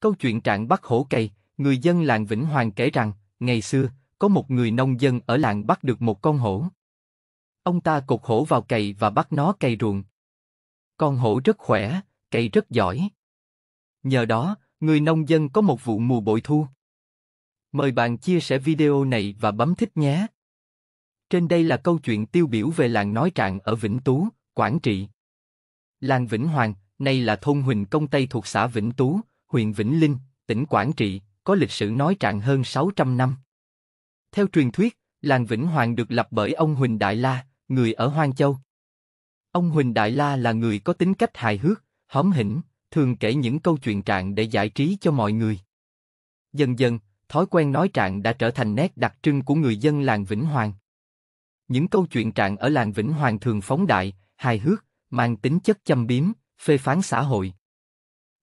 Câu chuyện trạng Bắc Hổ Cày, người dân làng Vĩnh Hoàng kể rằng, ngày xưa, có một người nông dân ở làng bắt được một con hổ. Ông ta cột hổ vào cày và bắt nó cày ruộng. Con hổ rất khỏe, cày rất giỏi. Nhờ đó, người nông dân có một vụ mùa bội thu. Mời bạn chia sẻ video này và bấm thích nhé. Trên đây là câu chuyện tiêu biểu về làng nói trạng ở Vĩnh Tú, Quảng Trị. Làng Vĩnh Hoàng, nay là thôn Huỳnh Công Tây thuộc xã Vĩnh Tú, huyện Vĩnh Linh, tỉnh Quảng Trị, có lịch sử nói trạng hơn 600 năm. Theo truyền thuyết, làng Vĩnh Hoàng được lập bởi ông Huỳnh Đại La, người ở Hoang Châu. Ông Huỳnh Đại La là người có tính cách hài hước, hóm hỉnh, thường kể những câu chuyện trạng để giải trí cho mọi người. Dần dần, thói quen nói trạng đã trở thành nét đặc trưng của người dân làng Vĩnh Hoàng. Những câu chuyện trạng ở làng Vĩnh Hoàng thường phóng đại, hài hước, mang tính chất châm biếm, phê phán xã hội.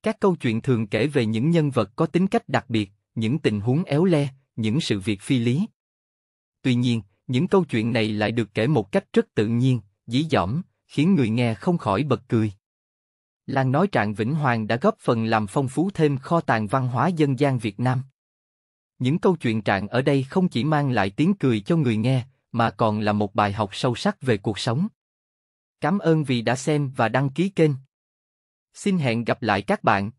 Các câu chuyện thường kể về những nhân vật có tính cách đặc biệt, những tình huống éo le, những sự việc phi lý. Tuy nhiên, những câu chuyện này lại được kể một cách rất tự nhiên, dí dỏm, khiến người nghe không khỏi bật cười. Làng nói trạng Vĩnh Hoàng đã góp phần làm phong phú thêm kho tàng văn hóa dân gian Việt Nam. Những câu chuyện trạng ở đây không chỉ mang lại tiếng cười cho người nghe, mà còn là một bài học sâu sắc về cuộc sống. Cảm ơn vì đã xem và đăng ký kênh. Xin hẹn gặp lại các bạn.